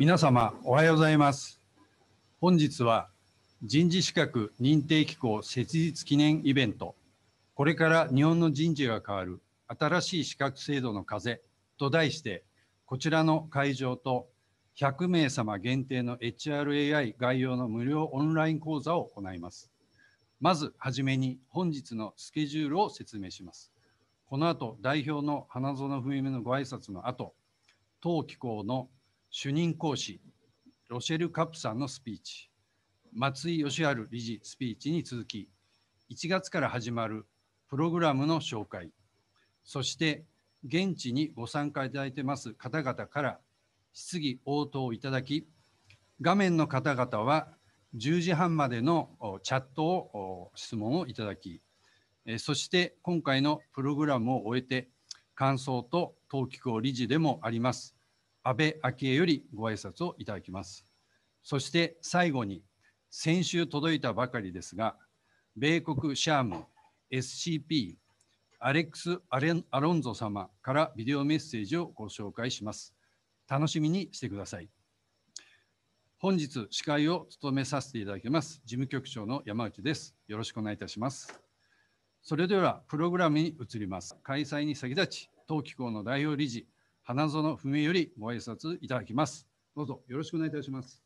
皆様おはようございます本日は人事資格認定機構設立記念イベントこれから日本の人事が変わる新しい資格制度の風と題してこちらの会場と100名様限定の HRAI 概要の無料オンライン講座を行いますまずはじめに本日のスケジュールを説明しますこの後代表の花園文夢のご挨拶の後当機構の主任講師、ロシェル・カプさんのスピーチ、松井義治理事スピーチに続き、1月から始まるプログラムの紹介、そして現地にご参加いただいてます方々から質疑応答いただき、画面の方々は10時半までのチャットを質問をいただき、そして今回のプログラムを終えて感想と当記校理事でもあります安倍昭恵よりご挨拶をいただきます。そして最後に、先週届いたばかりですが、米国シャーム SCP アレックス・アレンアロンゾ様からビデオメッセージをご紹介します。楽しみにしてください。本日司会を務めさせていただきます事務局長の山内です。よろしくお願いいたします。それではプログラムに移ります。開催に先立ち、当機構の代表理事花園不明よりご挨拶いただきます。どうぞよろしくお願いいたします。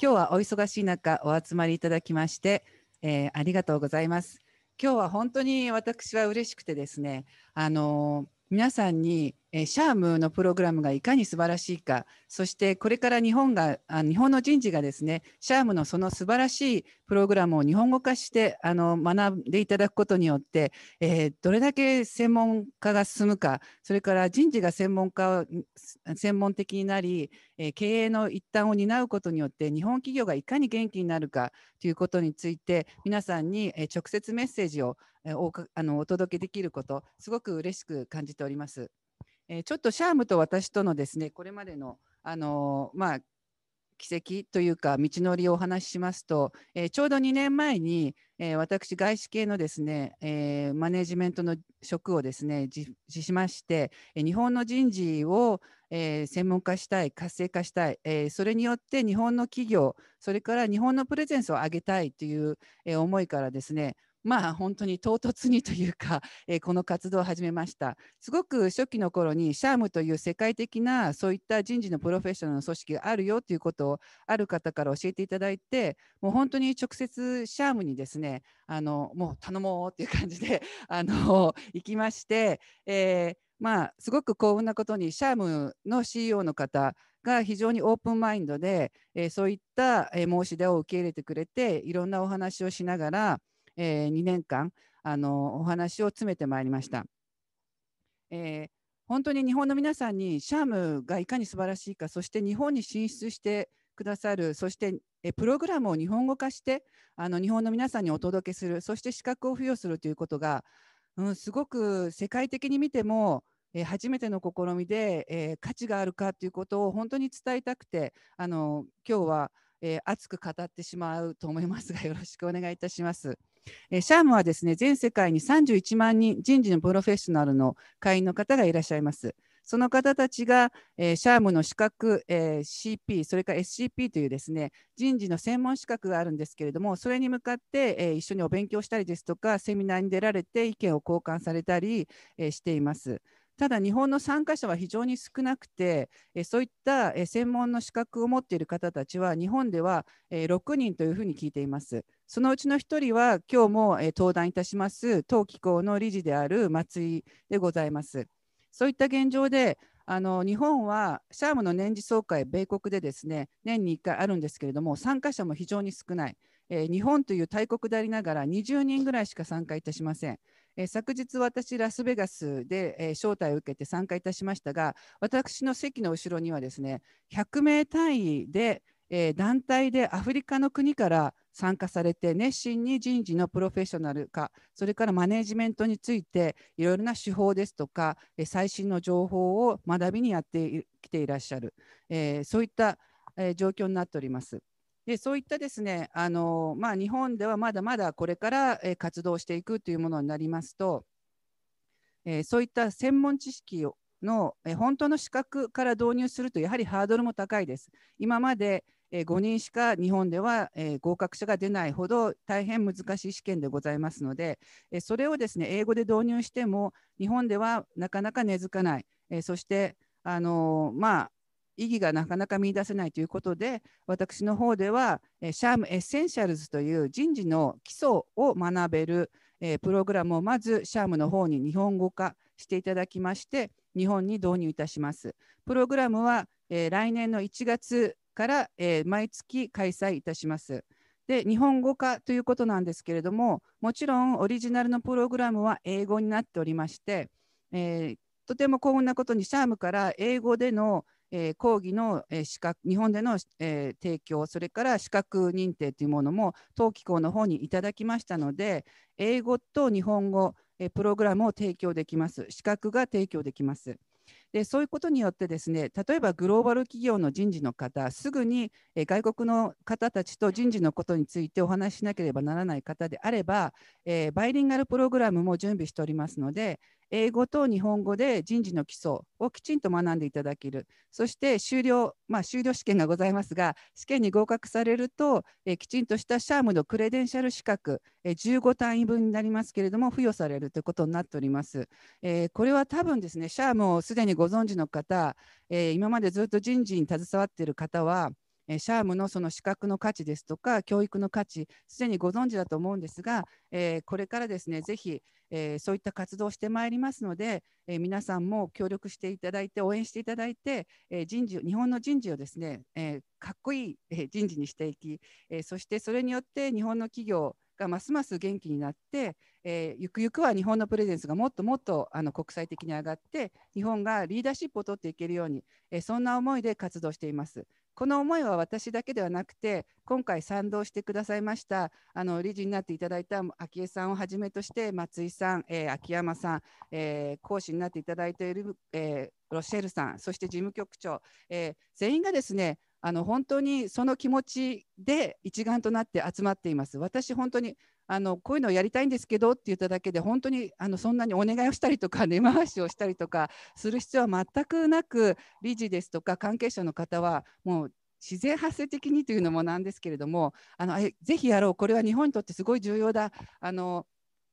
今日はお忙しい中お集まりいただきまして、えー、ありがとうございます。今日は本当に私は嬉しくてですね、あの皆さんにえー、シャームのプログラムがいかに素晴らしいか、そしてこれから日本があ日本の人事がですね、シャームのその素晴らしいプログラムを日本語化してあの学んでいただくことによって、えー、どれだけ専門家が進むか、それから人事が専門家を専門的になり、えー、経営の一端を担うことによって日本企業がいかに元気になるかということについて皆さんに直接メッセージをおあのお届けできることすごく嬉しく感じております。えちょっとシャームと私とのですねこれまでのあのまあ奇跡というか道のりをお話ししますと、えちょうど2年前に、え私外資系のですね、えマネジメントの職をですね実施しまして、え日本の人事を、え専門化したい活性化したい、えそれによって日本の企業それから日本のプレゼンスを上げたいという、え思いからですねまあ本当に唐突にというか、えー、この活動を始めましたすごく初期の頃にシャームという世界的なそういった人事のプロフェッショナルの組織があるよということをある方から教えていただいてもう本当に直接シャームにですねあのもう頼もうっていう感じで あの行きまして、えー、まあすごく幸運なことにシャームの CEO の方が非常にオープンマインドで、えー、そういった申し出を受け入れてくれていろんなお話をしながらえー、2年間あのお話を詰めてまいりました。えー、本当に日本の皆さんにシャームがいかに素晴らしいかそして日本に進出してくださるそしてプログラムを日本語化してあの日本の皆さんにお届けするそして資格を付与するということが、うん、すごく世界的に見ても、えー、初めての試みで、えー、価値があるかということを本当に伝えたくてあの今日は、えー、熱く語ってしまうと思いますがよろしくお願いいたします。えシャームはですね全世界に31万人人事のプロフェッショナルの会員の方がいらっしゃいます。その方たちが、えー、シャームの資格、えー、CP、それから SCP というですね人事の専門資格があるんですけれども、それに向かって、えー、一緒にお勉強したりですとか、セミナーに出られて意見を交換されたり、えしています。ただ日本の参加者は非常に少なくて、そういった専門の資格を持っている方たちは日本では6人というふうに聞いています。そのうちの1人は今日も登壇いたします当機構の理事である松井でございます。そういった現状であの日本はシャームの年次総会、米国でですね年に1回あるんですけれども、参加者も非常に少ない、日本という大国でありながら20人ぐらいしか参加いたしません。え昨日私ラスベガスで、え招待を受けて参加いたしましたが私の席の後ろにはですね100名単位で、え団体でアフリカの国から参加されて熱心に人事のプロフェッショナル化それからマネジメントについていろいろな手法ですとか最新の情報を学びにやってきていらっしゃる、えそういった状況になっております。でそういったですねあの、まあ、日本ではまだまだこれから活動していくというものになりますと、えー、そういった専門知識をの、え本当の資格から導入するとやはりハードルも高いです。今まで、え5人しか日本では、え合格者が出ないほど大変難しい試験でございますので、えそれをですね英語で導入しても日本ではなかなか根付かない、えそしてあのまあ意義がなかなか見出せないということで私の方ではシャームエッセンシャルズという人事の基礎を学べるプログラムをまずシャームの方に日本語化していただきまして日本に導入いたします。プログラムは来年の1月から毎月開催いたします。で日本語化ということなんですけれどももちろんオリジナルのプログラムは英語になっておりまして、えー、とても幸運なことにシャームから英語でのえー、講義の、えー、資格日本での、えー、提供それから資格認定というものも当機構の方にいただきましたので英語と日本語、えー、プログラムを提供できます資格が提供できます。でそういうことによってですね例えばグローバル企業の人事の方すぐにえ外国の方たちと人事のことについてお話ししなければならない方であれば、えー、バイリンガルプログラムも準備しておりますので英語と日本語で人事の基礎をきちんと学んでいただけるそして修了、まあ、修了試験がございますが試験に合格されると、えきちんとしたシャームのクレデンシャル資格、え15単位分になりますけれども付与されるということになっております。えこれは多分ですねシャームをすでにご存知の方、え今までずっと人事に携わっている方はえシャームのその資格の価値ですとか教育の価値すでにご存知だと思うんですが、えこれからですねぜひ、えそういった活動をしてまいりますので、え皆さんも協力していただいて応援していただいて、え人事日本の人事をですね、えかっこいい人事にしていき、えそしてそれによって日本の企業がますます元気になって、えー、ゆくゆくは日本のプレゼンスがもっともっとあの国際的に上がって日本がリーダーシップを取っていけるように、えー、そんな思いで活動しています。この思いは私だけではなくて今回賛同してくださいましたあの理事になっていただいた昭恵さんをはじめとして松井さん、えー、秋山さん、えー、講師になっていただいている、えー、ロシェルさんそして事務局長、え全員がですねあの本当にその気持ちで一丸となって集まっています。私本当にあのこういうのをやりたいんですけどって言っただけで本当にあのそんなにお願いをしたりとか根回しをしたりとかする必要は全くなく理事ですとか関係者の方はもう自然発生的にというのもなんですけれどもあのぜひやろうこれは日本にとってすごい重要だあの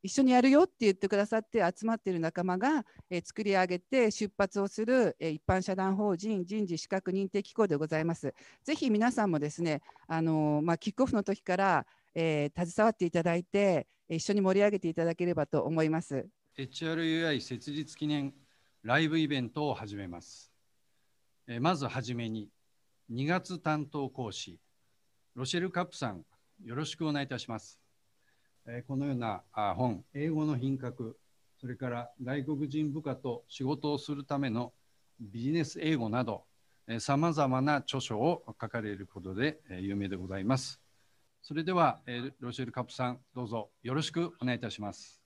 一緒にやるよって言ってくださって集まっている仲間が、えー、作り上げて出発をする、えー、一般社団法人人事資格認定機構でございます。ぜひ皆さんもですね、あのー、まあ、キックオフの時から、え携わっていただいて一緒に盛り上げていただければと思います。HRUI 設立記念ライブイベントを始めます。えまずはじめに2月担当講師ロシェル・カップさんよろしくお願いいたします。えこのような本「英語の品格」それから外国人部下と仕事をするためのビジネス英語などさまざまな著書を書かれることで有名でございます。それでは、ロシェル・カップさん、どうぞよろしくお願いいたします。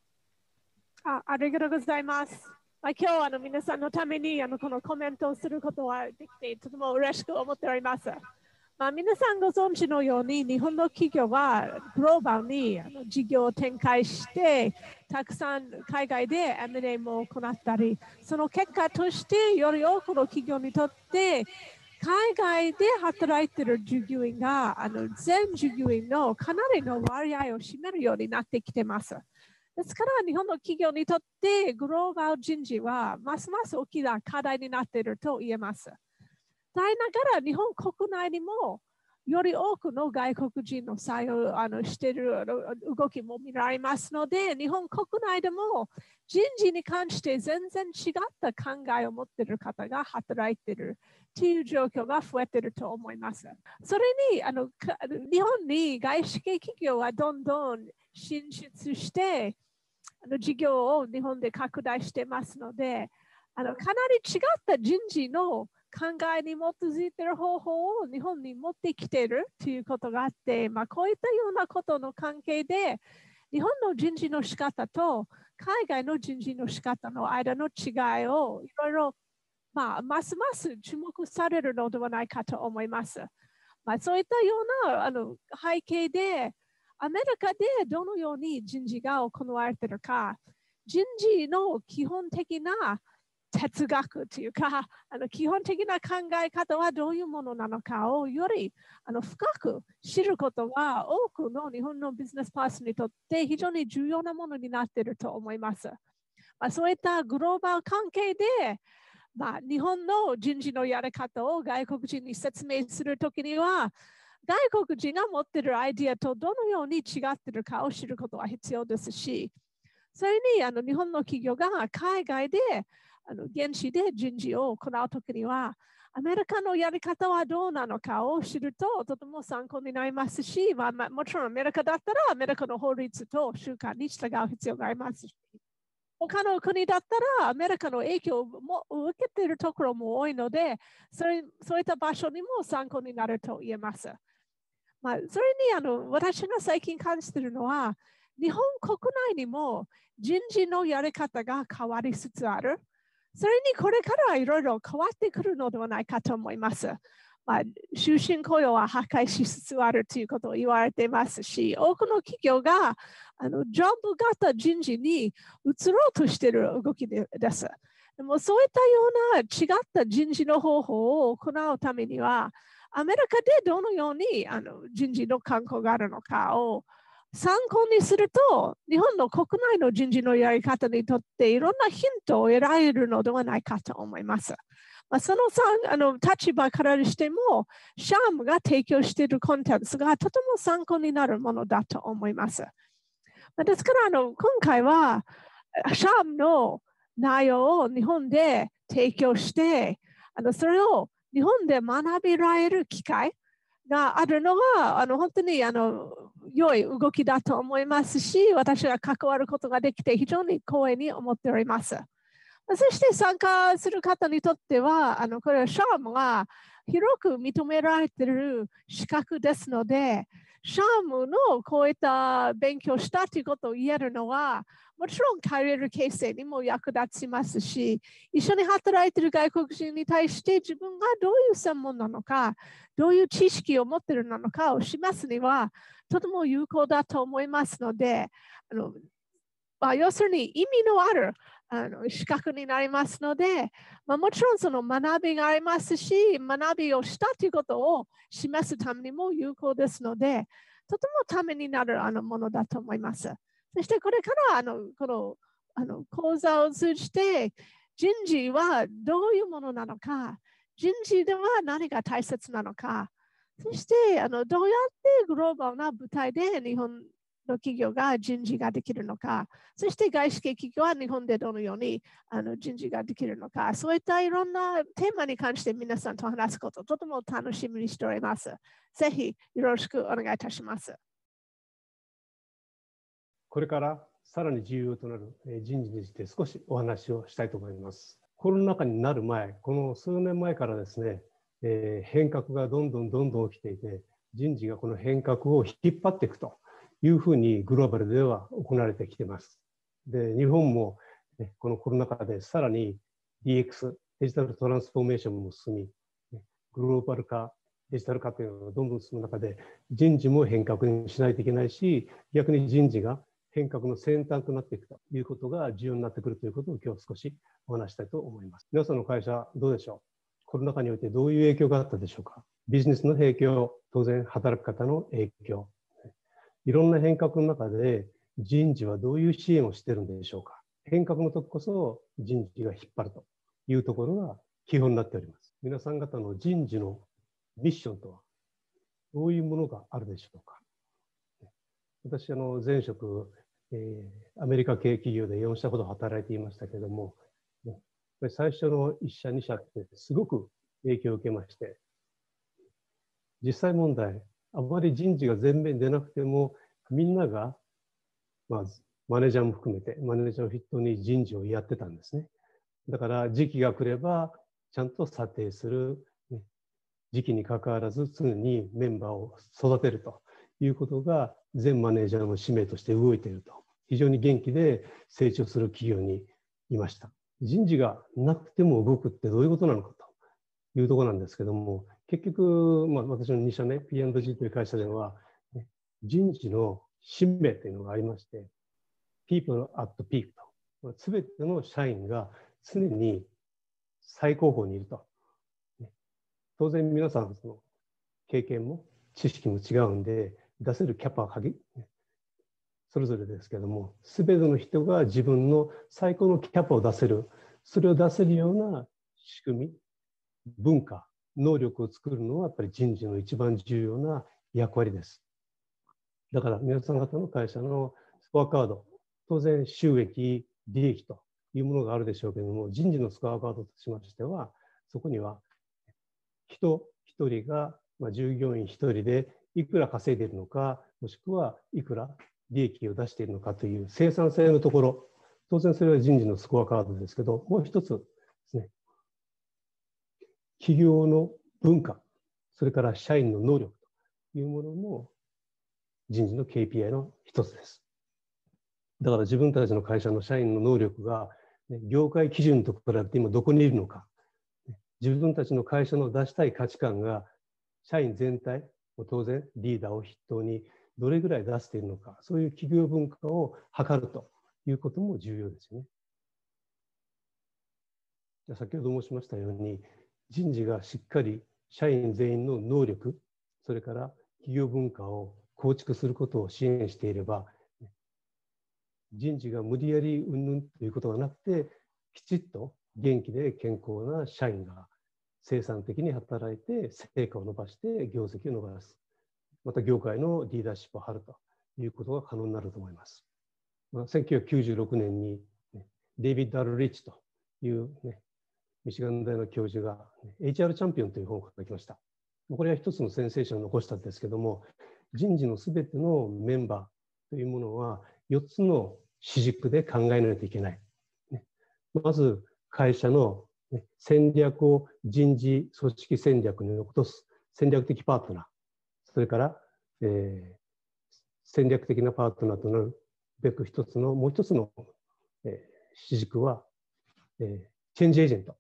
あありがとうございます。ま今日あの皆さんのためにあのこのコメントをすることはできてとても嬉しく思っております。まあ、皆さんご存知のように日本の企業はグローバルに事業を展開してたくさん海外で M&A も行ったりその結果としてより多くの企業にとって海外で働いている従業員があの全従業員のかなりの割合を占めるようになってきてます。ですから日本の企業にとってグローバル人事はますます大きな課題になっていると言えます。えながら日本国内にもより多くの外国人の採用あのしている動きも見られますので、日本国内でも人事に関して全然違った考えを持っている方が働いているという状況が増えていると思います。それにあの日本に外資系企業はどんどん進出して、あの事業を日本で拡大してますので、あのかなり違った人事の考えに基づいている方法を日本に持ってきているということがあって、まあ、こういったようなことの関係で、日本の人事の仕方と海外の人事の仕方の間の違いをいろいろ、まあ、ますます注目されるのではないかと思います。まあ、そういったようなあの背景で、アメリカでどのように人事が行われているか、人事の基本的な哲学というか あの基本的な考え方はどういうものなのかをよりあの深く知ることが多くの日本のビジネスパーソンにとって非常に重要なものになっていると思います。まあ、そういったグローバル関係で、まあ、日本の人事のやり方を外国人に説明するときには外国人が持っているアイディアとどのように違っているかを知ることは必要ですしそれにあの日本の企業が海外であの現地で人事を行うときには、アメリカのやり方はどうなのかを知るととても参考になりますし、まあ、もちろんアメリカだったらアメリカの法律と習慣に従う必要がありますし、他の国だったらアメリカの影響も受けているところも多いので、それそういった場所にも参考になると言えます。まあ、それにあの私が最近感じているのは、日本国内にも人事のやり方が変わりつつある。それにこれからはいろいろ変わってくるのではないかと思います。まあ、終身雇用は破壊しつつあるということを言われていますし、多くの企業があのジョブ型人事に移ろうとしている動きです。でもそういったような違った人事の方法を行うためには、アメリカでどのようにあの人事の観光があるのかを参考にすると、日本の国内の人事のやり方にとっていろんなヒントを得られるのではないかと思います。まあ、そのあの立場からしても、シャームが提供しているコンテンツがとても参考になるものだと思います。まあ、ですからあの、今回はシャームの内容を日本で提供して、あのそれを日本で学びられる機会があるのは、あの本当にあの良い動きだと思いますし、私が関わることができて非常に光栄に思っております。そして参加する方にとっては、あのこれはシャームが広く認められている資格ですので、シャームのこういった勉強したということを言えるのは、もちろんカリエル形成にも役立ちますし、一緒に働いている外国人に対して自分がどういう専門なのか、どういう知識を持っているのかを示すには、とても有効だと思いますので、あのまあ、要するに意味のあるあの資格になりますので、まあ、もちろんその学びがありますし、学びをしたということを示すためにも有効ですので、とてもためになるあのものだと思います。そしてこれからあのこのあの講座を通じて、人事はどういうものなのか、人事では何が大切なのか、そしてあのどうやってグローバルな舞台で日本の企業が人事ができるのか、そして外資系企業は日本でどのようにあの人事ができるのか、そういったいろんなテーマに関して皆さんと話すこととても楽しみにしております。ぜひよろしくお願いいたします。これからさらに重要となる人事について少しお話をしたいと思います。コロナ禍になる前、この数年前からですね、えー、変革がどんどんどんどん起きていて、人事がこの変革を引っ張っていくというふうにグローバルでは行われてきています。で、日本も、ね、このコロナ禍でさらに DX、デジタルトランスフォーメーションも進み、グローバル化、デジタル化というのがどんどん進む中で、人事も変革にしないといけないし、逆に人事が変革の先端となっていくということが重要になってくるということを今日少しお話したいと思います。皆さんの会社どうでしょうコロナ禍においてどういう影響があったでしょうか。ビジネスの影響、当然働き方の影響、いろんな変革の中で人事はどういう支援をしてるんでしょうか。変革の時こそ人事が引っ張るというところが基本になっております。皆さん方の人事のミッションとはどういうものがあるでしょうか。私、あの前職、えー、アメリカ系企業で4社ほど働いていましたけれども、り最初の1社、2社ってすごく影響を受けまして、実際問題、あまり人事が前面に出なくても、みんなが、まず、マネージャーも含めて、マネージャーを筆頭に人事をやってたんですね。だから時期が来れば、ちゃんと査定する、ね、時期にかかわらず常にメンバーを育てるということが、全マネージャーの使命として動いていると、非常に元気で成長する企業にいました。人事がなくても動くってどういうことなのかというところなんですけども、結局、まあ、私の2社目、P&G という会社では、人事の使命というのがありまして、People at Peak と、すべての社員が常に最高峰にいると。当然皆さん、その経験も知識も違うんで、出せるキャパは限それぞれですけども全ての人が自分の最高のキャパを出せるそれを出せるような仕組み文化能力を作るのはやっぱり人事の一番重要な役割です。だから皆さん方の会社のスコアカード、当然収益、利益というものがあるでしょうけども、人事のスコアカードとしましては、そこには人1人が、まあ、従業員1人でいくら稼いでいるのか、もしくはいくら利益を出しているのかという生産性のところ、当然それは人事のスコアカードですけど、もう一つですね、企業の文化、それから社員の能力というものも人事の KPI の一つです。だから自分たちの会社の社員の能力が、ね、業界基準と比べて今どこにいるのか、自分たちの会社の出したい価値観が社員全体、当然リーダーを筆頭にどれぐらい出しているのか、そういう企業文化を図るということも重要ですね。じゃ先ほど申しましたように、人事がしっかり社員全員の能力、それから企業文化を構築することを支援していれば、人事が無理やりうんぬんということがなくて、きちっと元気で健康な社員が生産的に働いて成果を伸ばして業績を伸ばすまた業界のリーダーシップを張るということが可能になると思います。まあ、1996年に、ね、デイビッド・アル・リッチという、ね、ミシガン大の教授が、ね、HR チャンピオンという本を書きました。これは一つのセンセーションを残したんですけども、人事のすべてのメンバーというものは4つの主軸で考えないといけない。ね、まず会社の戦略を人事組織戦略に落とす戦略的パートナそれから、えー、戦略的なパートナーとなるべく一つの、もう一つの、えー、主軸は、えー、チェンジエージェント。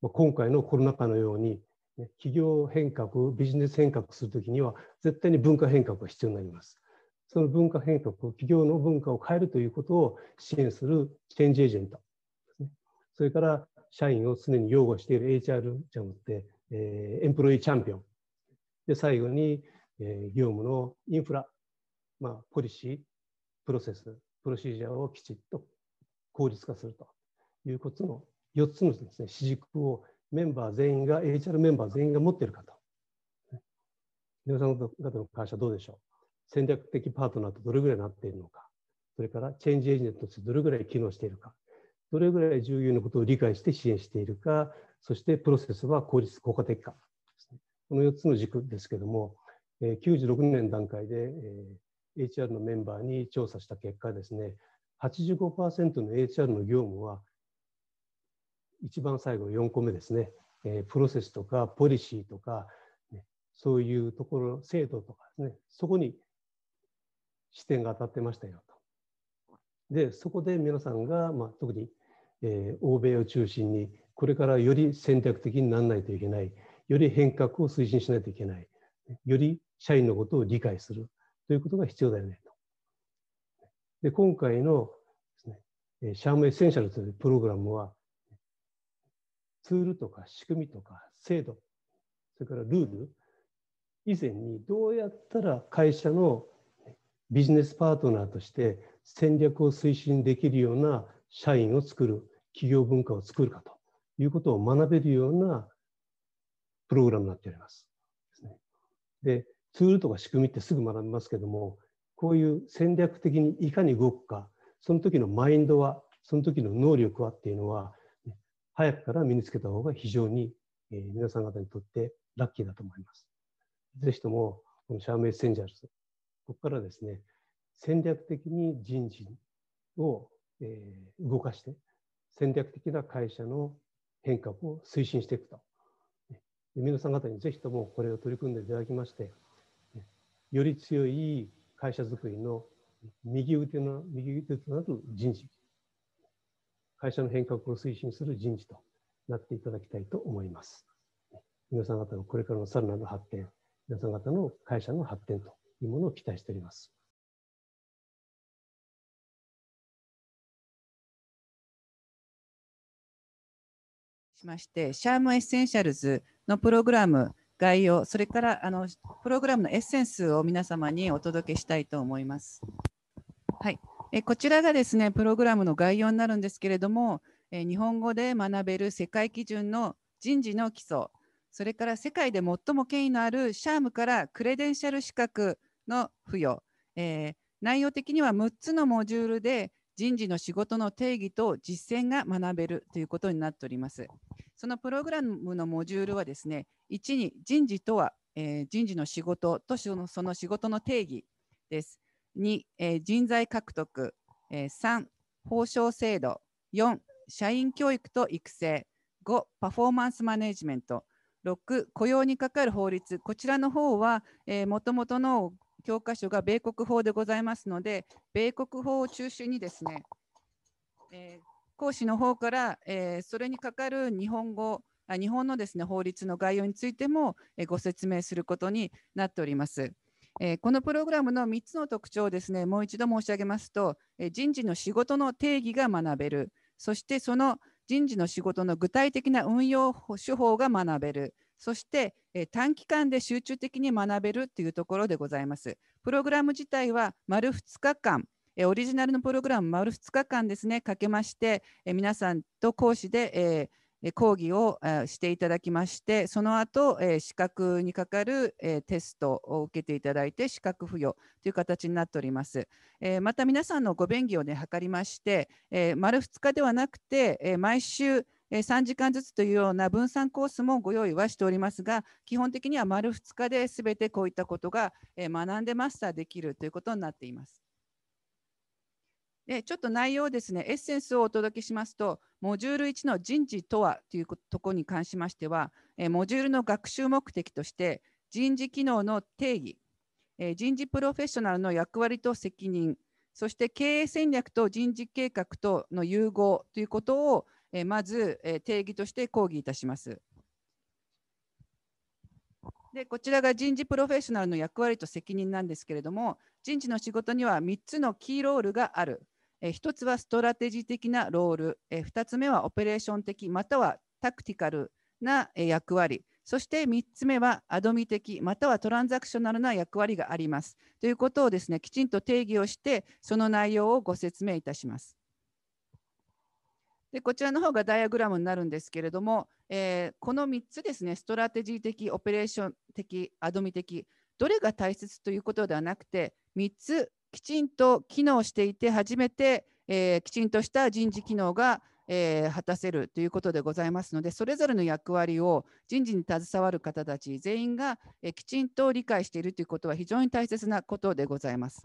今回のコロナ禍のように、ね、企業変革、ビジネス変革するときには、絶対に文化変革が必要になります。その文化変革、企業の文化を変えるということを支援するチェンジエージェント。それから社員を常に擁護している HR じゃなくて、えー、エンプロイーチャンピオン。で、最後に、えー、業務のインフラ、まあ、ポリシー、プロセス、プロシージャーをきちっと効率化するということの4つのですね、主軸をメンバー全員が、HR メンバー全員が持っているかと。皆さん方の会社どうでしょう戦略的パートナーとどれぐらいなっているのか、それからチェンジエージェントとしてどれぐらい機能しているか、どれぐらい従業員のことを理解して支援しているか、そしてプロセスは効率、効果的か、この4つの軸ですけども、え96年段階で、え HR のメンバーに調査した結果ですね、85%の HR の業務は、一番最後4個目ですね、えプロセスとかポリシーとか、ね、そういうところ、制度とかですね、そこに視点が当たってましたよと。で、そこで皆さんが、まあ、特に、えー、欧米を中心に、これからより戦略的にならないといけない、より変革を推進しないといけない。より社員のことを理解するということが必要だよねと。で、今回のですね、シャームエッセンシャルというプログラムは、ツールとか仕組みとか制度、それからルール以前にどうやったら会社のビジネスパートナーとして戦略を推進できるような社員を作る、企業文化を作るかということを学べるようなプログラムになっております。でツールとか仕組みってすぐ学びますけども、こういう戦略的にいかに動くか、その時のマインドは、その時の能力はっていうのは、早くから身につけた方が非常に、え皆さん方にとってラッキーだと思います。ぜひとも、このシャーメッセンジャーズ、ここからですね、戦略的に人事を、え動かして、戦略的な会社の変革を推進していくと。皆さん方にぜひともこれを取り組んでいただきまして、より強い会社づくりの右腕の、右腕となる人事、会社の変革を推進する人事となっていただきたいと思います。皆さん方のこれからのさらなる発展、皆さん方の会社の発展というものを期待しております。しまして、シャームエッセンシャルズのプログラム、概要、それからあのプログラムのエッセンスを皆様にお届けしたいと思います。はい、えこちらがですね、プログラムの概要になるんですけれども、え日本語で学べる世界基準の人事の基礎、それから世界で最も権威のあるシャームからクレデンシャル資格の付与、えー、内容的には6つのモジュールで人事の仕事の定義と実践が学べるということになっております。そのプログラムのモジュールはですね、1に人事とは、えー、人事の仕事とそのその仕事の定義です。2、えー、人材獲得、えー、3、報奨制度、4、社員教育と育成、5、パフォーマンスマネジメント、6、雇用にかかる法律、こちらの方は、えー、もともとの教科書が米国法でございますので、米国法を中心にですね、えー、講師の方から、えー、それにかかる日本語、あ日本のですね法律の概要についても、えー、ご説明することになっております。えこのプログラムの3つの特徴をですねもう一度申し上げますと、え人事の仕事の定義が学べる、そしてその人事の仕事の具体的な運用手法が学べる、そしてえ短期間で集中的に学べるというところでございます。プログラム自体は丸2日間、えオリジナルのプログラム丸2日間ですね、かけまして、え皆さんと講師で、え講義をしていただきまして、その後、え資格にかかる、えテストを受けていただいて、資格付与という形になっております。えまた皆さんのご便宜をね、図りまして、え丸2日ではなくて、え毎週、3時間ずつというような分散コースもご用意はしておりますが基本的には丸2日で全てこういったことが学んでマスターできるということになっています。でちょっと内容ですねエッセンスをお届けしますとモジュール1の人事とはというとこに関しましてはモジュールの学習目的として人事機能の定義人事プロフェッショナルの役割と責任そして経営戦略と人事計画との融合ということをえまず、え定義として講義いたします。でこちらが人事プロフェッショナルの役割と責任なんですけれども人事の仕事には3つのキーロールがある。え1つはストラテジー的なロール、え2つ目はオペレーション的またはタクティカルな役割、そして3つ目はアドミ的またはトランザクショナルな役割があります。ということをですねきちんと定義をしてその内容をご説明いたします。でこちらの方がダイアグラムになるんですけれども、えー、この3つですねストラテジー的オペレーション的アドミ的どれが大切ということではなくて3つきちんと機能していて初めて、えー、きちんとした人事機能が、えー、果たせるということでございますのでそれぞれの役割を人事に携わる方たち全員が、えー、きちんと理解しているということは非常に大切なことでございます。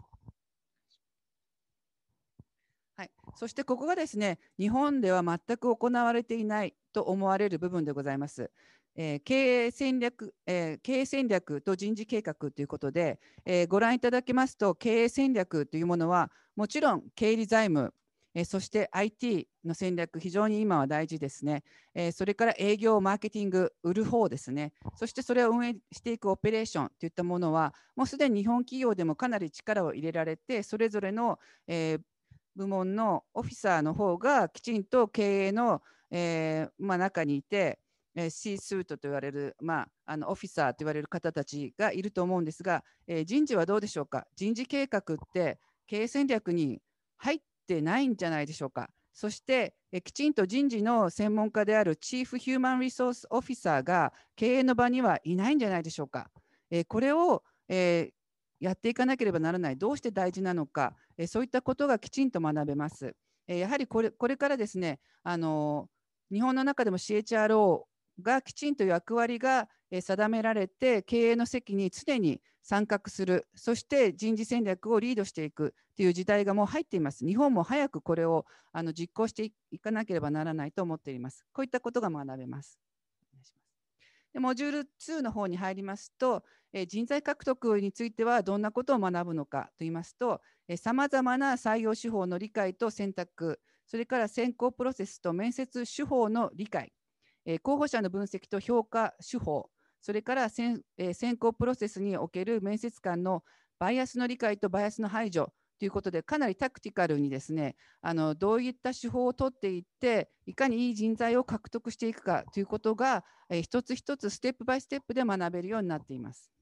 はい、そしてここがですね日本では全く行われていないと思われる部分でございます。えー、経営戦略、えー、経営戦略と人事計画ということで、えー、ご覧いただきますと経営戦略というものはもちろん経理財務、えそして IT の戦略非常に今は大事ですね、えそれから営業マーケティング売る方ですねそしてそれを運営していくオペレーションといったものはもうすでに日本企業でもかなり力を入れられてそれぞれの、えー部門のオフィサーの方がきちんと経営の、えー、まあ、中にいて、えー、C スートと言われる、まあ、あのオフィサーと言われる方たちがいると思うんですが、えー、人事はどうでしょうか人事計画って経営戦略に入ってないんじゃないでしょうかそして、えきちんと人事の専門家であるチーフ・ヒューマン・リソース・オフィサーが経営の場にはいないんじゃないでしょうか。えこれを、えやっていかなければならないどうして大事なのか、えそういったことがきちんと学べます。えやはりこれこれからですねあの日本の中でも CHRO がきちんと役割が定められて経営の席に常に参画するそして人事戦略をリードしていくという時代がもう入っています日本も早くこれをあの実行していかなければならないと思っていますこういったことが学べますでモジュール2の方に入りますと、え人材獲得についてはどんなことを学ぶのかといいますと、さまざまな採用手法の理解と選択、それから選考プロセスと面接手法の理解、え候補者の分析と評価手法、それから選,、え選考プロセスにおける面接官のバイアスの理解とバイアスの排除、ということでかなりタクティカルにですねあのどういった手法をとっていっていかにいい人材を獲得していくかということが、えー、一つ一つステップバイステップで学べるようになっています。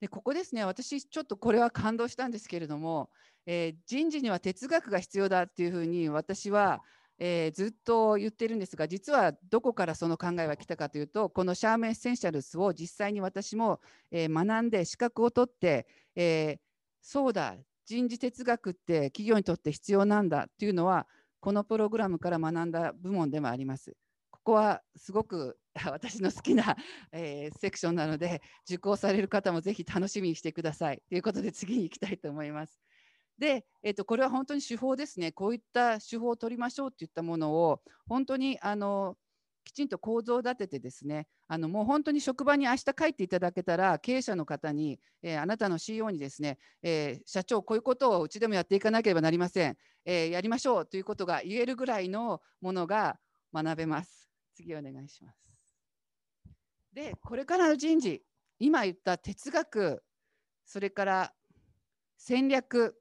でここですね私ちょっとこれは感動したんですけれども、えー、人事には哲学が必要だっていうふうに私はえー、ずっと言ってるんですが実はどこからその考えは来たかというとこのシャーメン・エッセンシャルスを実際に私も、えー、学んで資格を取って、えー、そうだ人事哲学って企業にとって必要なんだというのはこのプログラムから学んだ部門でもあります。ここはすごく 私の好きな、えー、セクションなので受講される方もぜひ楽しみにしてくださいということで次に行きたいと思います。で、えー、とこれは本当に手法ですねこういった手法を取りましょうっていったものを本当にあのきちんと構造を立ててですねあのもう本当に職場に明日帰っていただけたら経営者の方に、えー、あなたの CEO にですね、えー、社長こういうことをうちでもやっていかなければなりません、えー、やりましょうということが言えるぐらいのものが学べます次お願いしますでこれからの人事今言った哲学それから戦略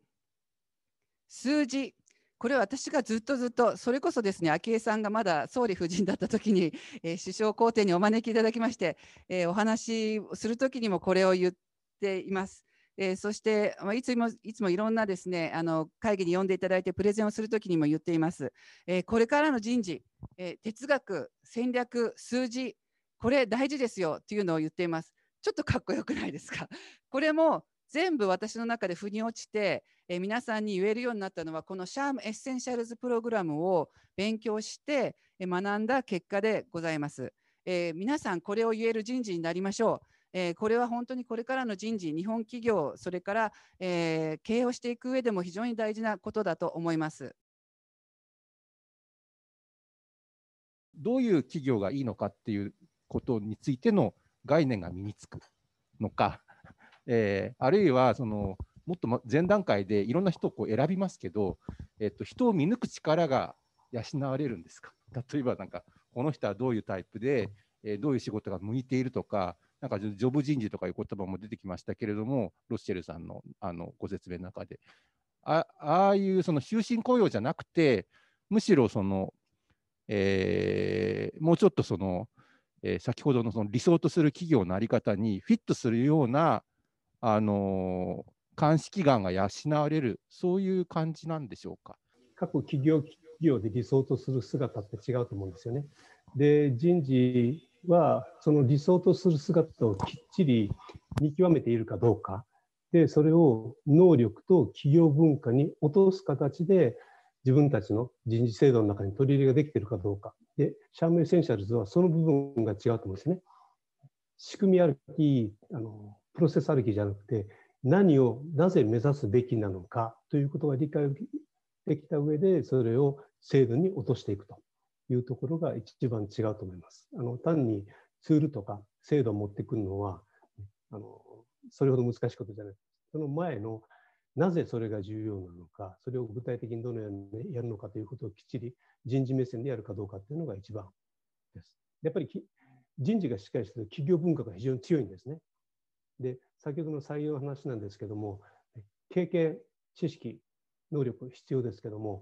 数字これは私がずっとずっとそれこそですね昭恵さんがまだ総理夫人だった時に、えー、首相公邸にお招きいただきまして、えー、お話する時にもこれを言っています。えー、そして、まあ、いつもいつもいろんなですねあの会議に呼んでいただいてプレゼンをする時にも言っています。えこれからの人事、え哲学、戦略、数字、これ大事ですよというのを言っています。ちょっとかっこよくないですか。これも全部私の中で腑に落ちて、え皆さんに言えるようになったのはこのシャームエッセンシャルズプログラムを勉強して学んだ結果でございます。えー、皆さんこれを言える人事になりましょう。えー、これは本当にこれからの人事、日本企業、それから、えー、経営をしていく上でも非常に大事なことだと思います。どういう企業がいいのかっていうことについての概念が身につくのか、えー、あるいはそのもっと前段階でいろんな人をこう選びますけど、えっと、人を見抜く力が養われるんですか例えばなんかこの人はどういうタイプで、えー、どういう仕事が向いているとかなんかジョブ人事とかいう言葉も出てきましたけれどもロシェルさんのあのご説明の中でああいうその終身雇用じゃなくてむしろその、えー、もうちょっとその、えー、先ほどのその理想とする企業の在り方にフィットするようなあのー鑑識眼が養われる、そういう感じなんでしょうか。各企業企業で理想とする姿って違うと思うんですよね。で人事はその理想とする姿をきっちり見極めているかどうかでそれを能力と企業文化に落とす形で自分たちの人事制度の中に取り入れができているかどうかでシャームエッセンシャルズはその部分が違うと思うんですね。仕組み歩きあのプロセス歩きじゃなくて何をなぜ目指すべきなのかということが理解できた上でそれを制度に落としていくというところが一番違うと思います。あの単にツールとか制度を持ってくるのはあのそれほど難しいことじゃない。その前のなぜそれが重要なのか、それを具体的にどのようにやるのかということをきっちり人事目線でやるかどうかというのが一番です。やっぱり人事がしっかりしてる企業文化が非常に強いんですね。で、先ほどの採用の話なんですけども経験知識能力必要ですけども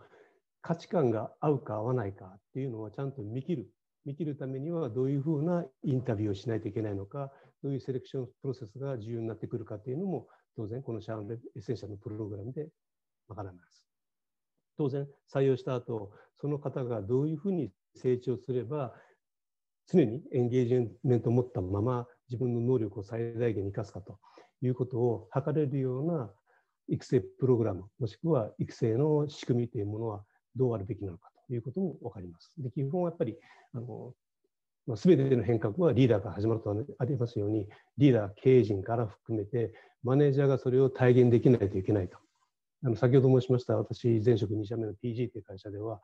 価値観が合うか合わないかっていうのはちゃんと見切る見切るためにはどういうふうなインタビューをしないといけないのかどういうセレクションプロセスが重要になってくるかっていうのも当然このシャーンレ、エッセンシャルのプログラムでかびます。当然採用した後その方がどういうふうに成長すれば常にエンゲージメントを持ったまま自分の能力を最大限に生かすかということを図れるような育成プログラム、もしくは育成の仕組みというものはどうあるべきなのかということも分かります。で基本はやっぱりあのまあ、全ての変革はリーダーから始まるとありますように、リーダー、経営陣から含めて、マネージャーがそれを体現できないといけないと。あの先ほど申しました、私、前職2社目の PG という会社では、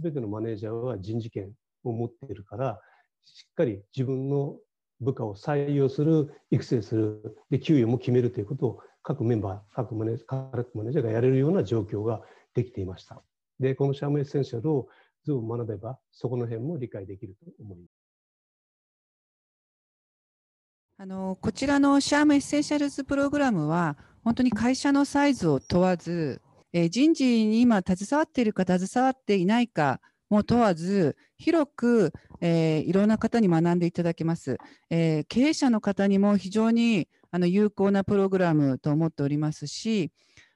全てのマネージャーは人事権を持っているから、しっかり自分の部下を採用する、育成する、で給与も決めるということを各メンバー、各マネージャーがやれるような状況ができていました。で、このシャムエッセンシャルを図を学べば、そこの辺も理解できると思います。あのこちらのシャームエッセンシャルズプログラムは本当に会社のサイズを問わず、えー、人事に今携わっているか携わっていないかも問わず広く、えー、いろんな方に学んでいただけます、えー、経営者の方にも非常にあの有効なプログラムと思っておりますし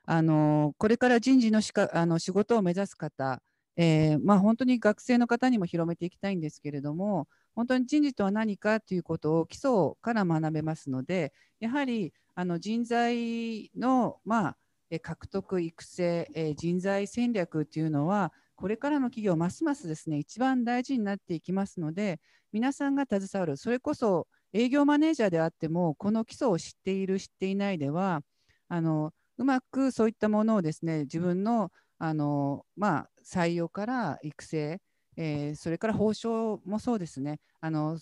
あのこれから人事のしかあの仕事を目指す方、えー、まあ、本当に学生の方にも広めていきたいんですけれども本当に人事とは何かということを基礎から学べますのでやはりあの人材の、まあ、獲得育成、えー、人材戦略というのはこれからの企業ますますですね一番大事になっていきますので皆さんが携わるそれこそ営業マネージャーであってもこの基礎を知っている知っていないではあのうまくそういったものをですね自分のあの、まあ、採用から育成えー、それから報奨もそうですねあの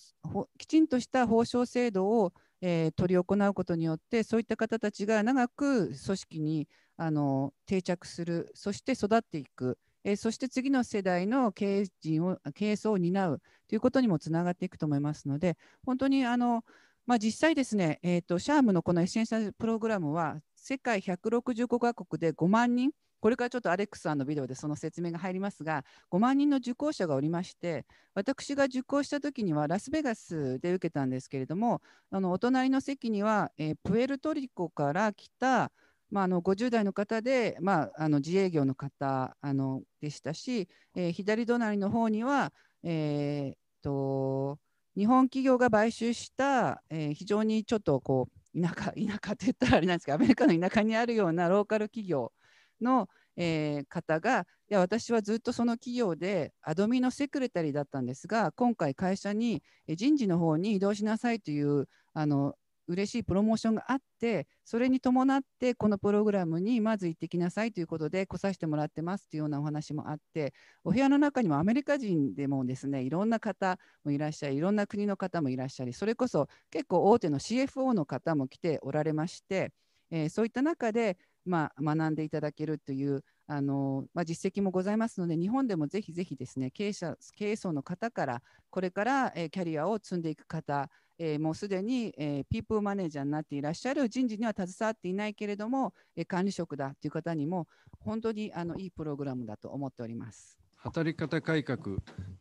きちんとした報奨制度を、えー、取り行うことによってそういった方たちが長く組織にあの定着するそして育っていくえー、そして次の世代の経営陣を経営層を担うということにもつながっていくと思いますので、本当にあの、まあ、実際ですね、えーと、シャームのこのエッセンシャルプログラムは、世界165カ国で5万人、これからちょっとアレックスさんのビデオでその説明が入りますが、5万人の受講者がおりまして、私が受講した時にはラスベガスで受けたんですけれども、あのお隣の席には、えー、プエルトリコから来たまあ、あの50代の方で、まあ、あの自営業の方あのでしたし、えー、左隣の方には、えー、と日本企業が買収した、えー、非常にちょっとこう田舎 田舎って言ったらあれなんですけどアメリカの田舎にあるようなローカル企業の、えー、方がいや私はずっとその企業でアドミのセクレタリーだったんですが今回会社に人事の方に移動しなさいというあの嬉しいプロモーションがあってそれに伴ってこのプログラムにまず行ってきなさいということで来させてもらってますというようなお話もあってお部屋の中にもアメリカ人でもですねいろんな方もいらっしゃいいろんな国の方もいらっしゃりそれこそ結構大手の CFO の方も来ておられまして、えー、そういった中で、まあ、学んでいただけるというあのまあ、実績もございますので、日本でもぜひぜひですね経営者経営層の方から、これから、えー、キャリアを積んでいく方、えー、もうすでに、えー、ピープルマネージャーになっていらっしゃる人事には携わっていないけれども、えー、管理職だという方にも、本当にあのいいプログラムだと思っております。働き方改革、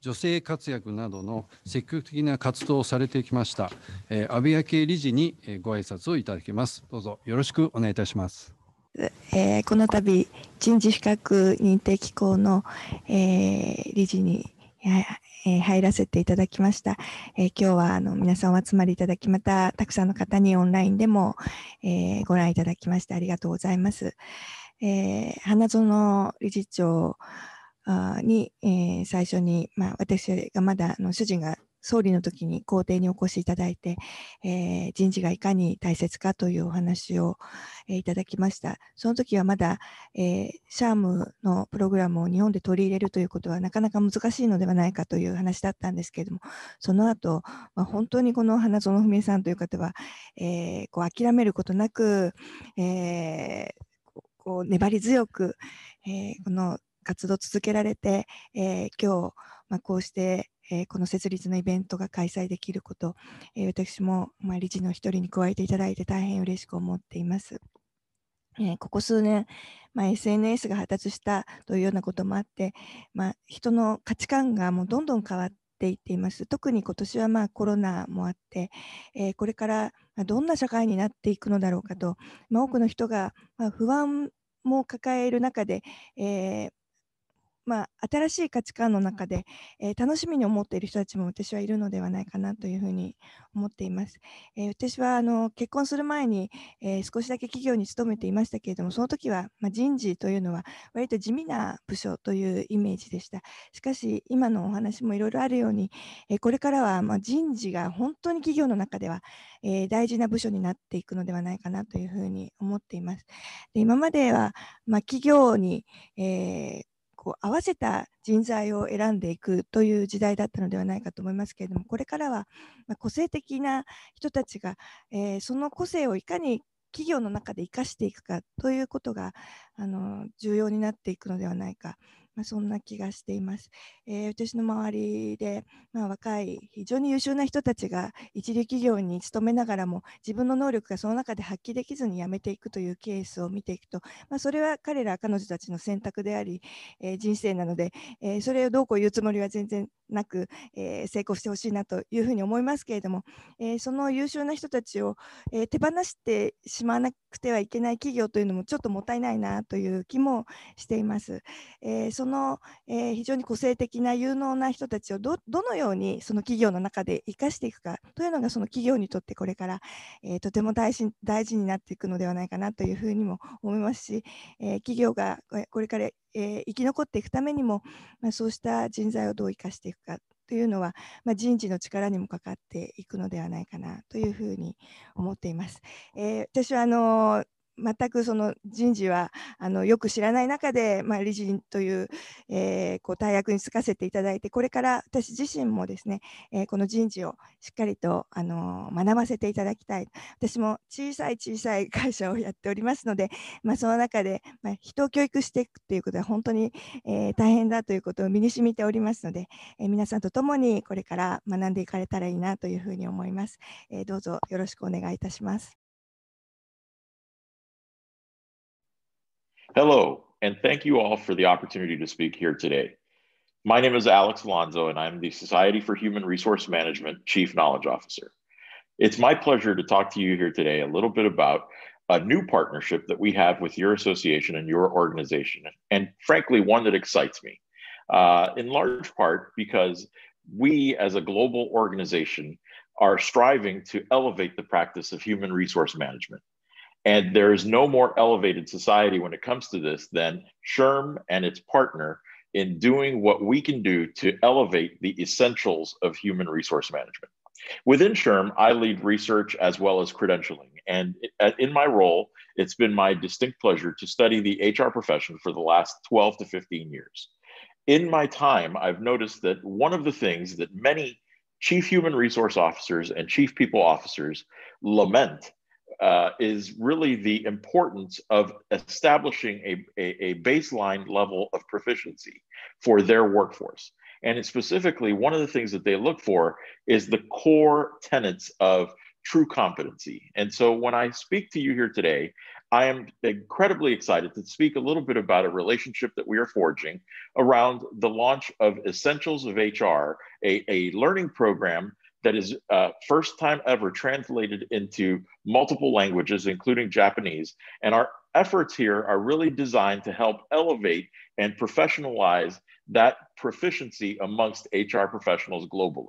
女性活躍などの積極的な活動をされてきました、えー、安倍昭恵理事にご挨拶をいただきます。どうぞよろしくお願いいたします。えー、この度人事資格認定機構の、えー、理事に、えー、入らせていただきました、え今日はあの皆さんお集まりいただきまたたくさんの方にオンラインでも、えご覧いただきましてありがとうございます、え花園理事長に、え最初に、まあ、私がまだあの主人が総理の時に公邸にお越しいただいて、えー、人事がいかに大切かというお話を、えー、いただきました。その時はまだ、えー、シャームのプログラムを日本で取り入れるということはなかなか難しいのではないかという話だったんですけれども、その後、まあ、本当にこの花園文江さんという方は、えこう諦めることなく、えこう粘り強く、えこの活動を続けられて、え今日まあ、こうして、えー、この設立のイベントが開催できること、えー、私も、まあ、理事の一人に加えていただいて大変嬉しく思っています。えー、ここ数年、まあ、SNS が発達したというようなこともあって、まあ、人の価値観がもうどんどん変わっていっています。特に今年はまあコロナもあって、えー、これからどんな社会になっていくのだろうかと、まあ、多くの人がま不安も抱える中で、えーまあ、新しい価値観の中で、えー、楽しみに思っている人たちも私はいるのではないかなというふうに思っています。えー、私はあの結婚する前に、えー、少しだけ企業に勤めていましたけれどもその時は、まあ、人事というのは割と地味な部署というイメージでした。しかし今のお話もいろいろあるように、えこれからは、ま人事が本当に企業の中では、え大事な部署になっていくのではないかなというふうに思っています。で今までは、まあ、企業に、えこう合わせた人材を選んでいくという時代だったのではないかと思いますけれどもこれからは個性的な人たちが、えー、その個性をいかに企業の中で生かしていくかということがあの重要になっていくのではないかまあ、そんな気がしています。えー、私の周りで、まあ、若い非常に優秀な人たちが一流企業に勤めながらも自分の能力がその中で発揮できずに辞めていくというケースを見ていくと、まあ、それは彼ら彼女たちの選択であり、えー、人生なので、えー、それをどうこう言うつもりは全然なく、えー、成功してほしいなというふうに思いますけれども、えー、その優秀な人たちを、えー、手放してしまわなくてはいけない企業というのもちょっともったいないなという気もしています。えその、え非常に個性的な有能な人たちをどのようにその企業の中で生かしていくかというのがその企業にとってこれから、えとても大事になっていくのではないかなというふうにも思いますし、え企業がこれからえー、生き残っていくためにも、まあ、そうした人材をどう生かしていくかというのは、まあ、人事の力にもかかっていくのではないかなというふうに思っています。えー、私はあのー全くその人事はあのよく知らない中で、まあ、理事という,、えー、こう大役に就かせていただいてこれから私自身もですね、えー、この人事をしっかりと、あの学ばせていただきたい私も小さい小さい会社をやっておりますので、まあ、その中で、まあ、人を教育していくということは本当に、えー、大変だということを身にしみておりますので、え皆さんと共にこれから学んでいかれたらいいなというふうに思います、えどうぞよろしくお願いいたします。Hello, and thank you all for the opportunity to speak here today. My name is Alex Alonzo, and I'm the Society for Human Resource Management Chief Knowledge Officer. It's my pleasure to talk to you here today a little bit about a new partnership that we have with your association and your organization, and frankly, one that excites me, uh, in large part because we as a global organization are striving to elevate the practice of human resource management. And there is no more elevated society when it comes to this than Sherm and its partner in doing what we can do to elevate the essentials of human resource management. Within Sherm, I lead research as well as credentialing. And in my role, it's been my distinct pleasure to study the HR profession for the last 12 to 15 years. In my time, I've noticed that one of the things that many chief human resource officers and chief people officers lament uh, is really the importance of establishing a, a, a baseline level of proficiency for their workforce. And specifically, one of the things that they look for is the core tenets of true competency. And so when I speak to you here today, I am incredibly excited to speak a little bit about a relationship that we are forging around the launch of Essentials of HR, a, a learning program that is uh, first time ever translated into multiple languages, including Japanese. And our efforts here are really designed to help elevate and professionalize that proficiency amongst HR professionals globally.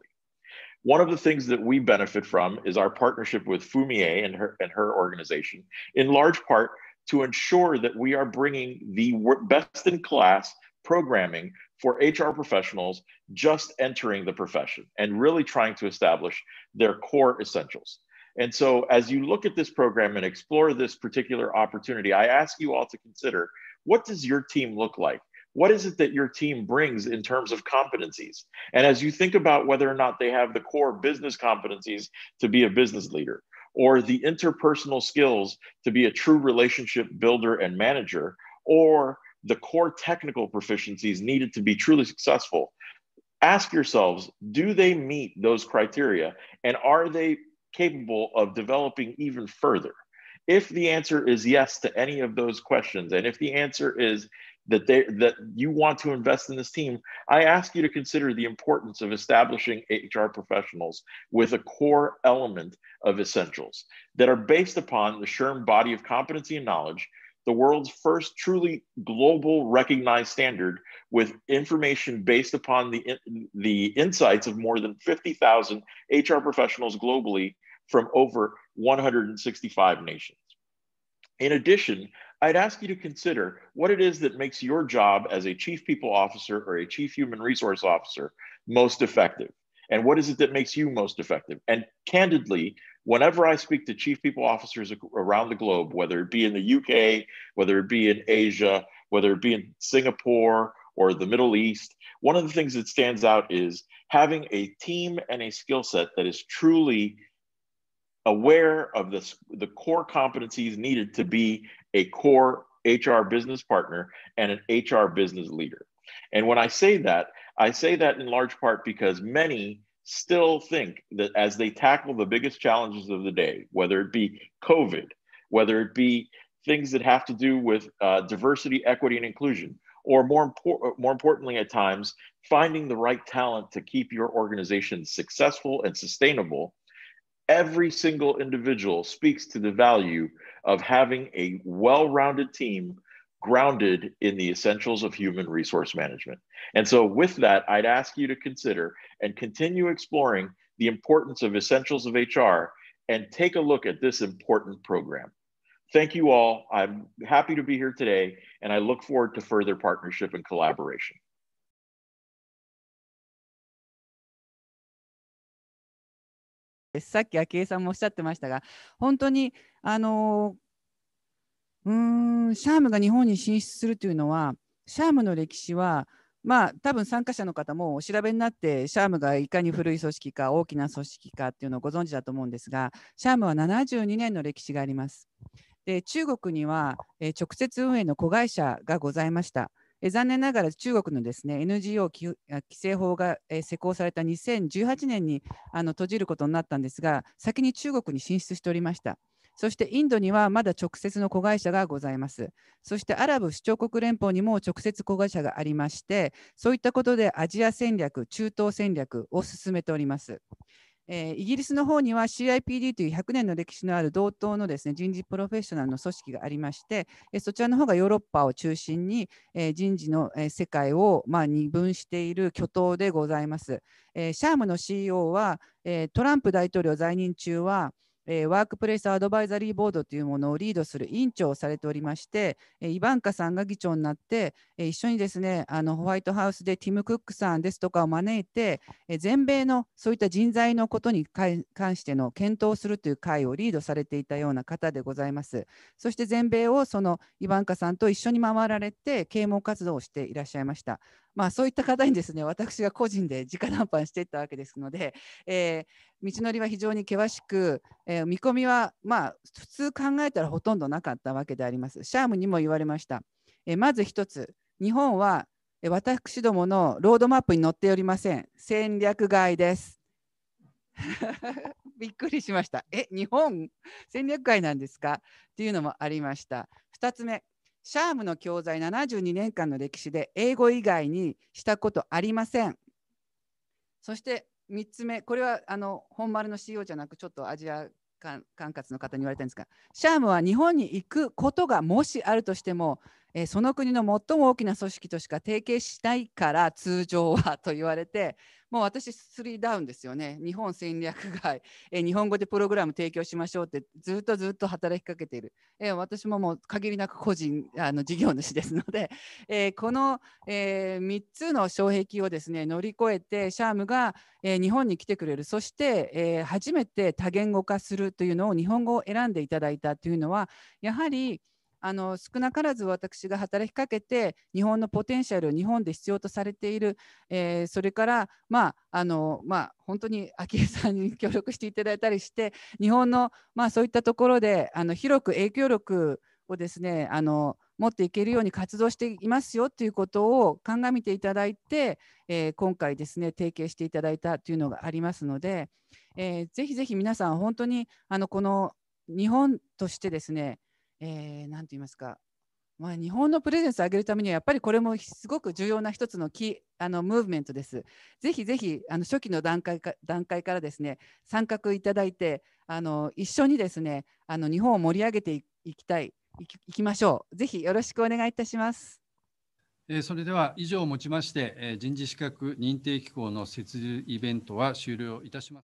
One of the things that we benefit from is our partnership with Fumier and her, and her organization, in large part to ensure that we are bringing the best in class programming for HR professionals just entering the profession and really trying to establish their core essentials. And so, as you look at this program and explore this particular opportunity, I ask you all to consider what does your team look like? What is it that your team brings in terms of competencies? And as you think about whether or not they have the core business competencies to be a business leader, or the interpersonal skills to be a true relationship builder and manager, or the core technical proficiencies needed to be truly successful, ask yourselves do they meet those criteria and are they capable of developing even further? If the answer is yes to any of those questions, and if the answer is that they that you want to invest in this team, I ask you to consider the importance of establishing HR professionals with a core element of essentials that are based upon the SHRM body of competency and knowledge the world's first truly global recognized standard with information based upon the, the insights of more than 50,000 HR professionals globally from over 165 nations. In addition, I'd ask you to consider what it is that makes your job as a chief people officer or a chief human resource officer most effective. And what is it that makes you most effective? And candidly, whenever I speak to chief people officers around the globe, whether it be in the UK, whether it be in Asia, whether it be in Singapore or the Middle East, one of the things that stands out is having a team and a skill set that is truly aware of this, the core competencies needed to be a core HR business partner and an HR business leader. And when I say that, I say that in large part because many still think that as they tackle the biggest challenges of the day, whether it be COVID, whether it be things that have to do with uh, diversity, equity, and inclusion, or more, impor- more importantly at times, finding the right talent to keep your organization successful and sustainable, every single individual speaks to the value of having a well rounded team grounded in the essentials of human resource management. And so, with that, I'd ask you to consider and continue exploring the importance of essentials of HR and take a look at this important program. Thank you all. I'm happy to be here today, and I look forward to further partnership and collaboration. さっき昭恵さんもおっしゃってましたが、本当に、あのーうんシャームが日本に進出するというのはシャームの歴史はまあ多分参加者の方もお調べになってシャームがいかに古い組織か大きな組織かっていうのをご存知だと思うんですがシャームは72年の歴史があります。で中国には、え直接運営の子会社がございました。え残念ながら中国のですね NGO 規制法が、え施行された2018年にあの閉じることになったんですが先に中国に進出しておりました。そしてインドにはまだ直接の子会社がございます。そしてアラブ首長国連邦にも直接子会社がありまして、そういったことでアジア戦略、中東戦略を進めております。えー、イギリスの方には CIPD という100年の歴史のある同等のですね人事プロフェッショナルの組織がありまして、えそちらの方がヨーロッパを中心に、えー、人事の、えー、世界を、まあ、二分している巨頭でございます。えシャームの CEO は、えトランプ大統領在任中は、えー、ワークプレイスアドバイザリーボードというものをリードする委員長をされておりまして、えー、イバンカさんが議長になって、えー、一緒にですねあのホワイトハウスでティム・クックさんですとかを招いて、え全米のそういった人材のことに関しての検討をするという会をリードされていたような方でございます。そして全米をそのイバンカさんと一緒に回られて啓蒙活動をしていらっしゃいました。まあ、そういった方にですね私が個人で直談判していったわけですので、えー、道のりは非常に険しく、えー、見込みは、まあ、普通考えたらほとんどなかったわけであります。シャームにも言われました。えー、まず1つ日本は私どものロードマップに載っておりません。戦略外です。びっくりしました。え、日本戦略外なんですかっていうのもありました。2つ目、シャームの教材72年間の歴史で英語以外にしたことありません。そして3つ目、これはあの本丸の CEO じゃなく、ちょっとアジア管轄の方に言われたんですが、シャームは日本に行くことがもしあるとしても、えー、その国の最も大きな組織としか提携しないから通常はと言われて もう私3ダウンですよね日本戦略外、えー、日本語でプログラム提供しましょうってずっとずっと働きかけている、えー、私ももう限りなく個人あの事業主ですので、えこの、え3つの障壁をですね乗り越えてシャームが、え日本に来てくれるそして、え初めて多言語化するというのを日本語を選んでいただいたというのはやはりあの少なからず私が働きかけて日本のポテンシャル日本で必要とされている、えー、それからまああのまあ本当に昭恵さんに協力していただいたりして日本のまあそういったところであの広く影響力をですねあの持っていけるように活動していますよということを鑑みていただいて、えー、今回ですね提携していただいたというのがありますので、えー、ぜひぜひ皆さん本当にあのこの日本としてですねえー、なんて言いますか、まあ、日本のプレゼンスを上げるためにはやっぱりこれもすごく重要な一つのキあのムーブメントです。ぜひぜひあの初期の段階か段階からですね参画いただいてあの一緒にですねあの日本を盛り上げていきたいいきましょう。ぜひよろしくお願いいたします。えそれでは以上をもちまして、え人事資格認定機構の設立イベントは終了いたします。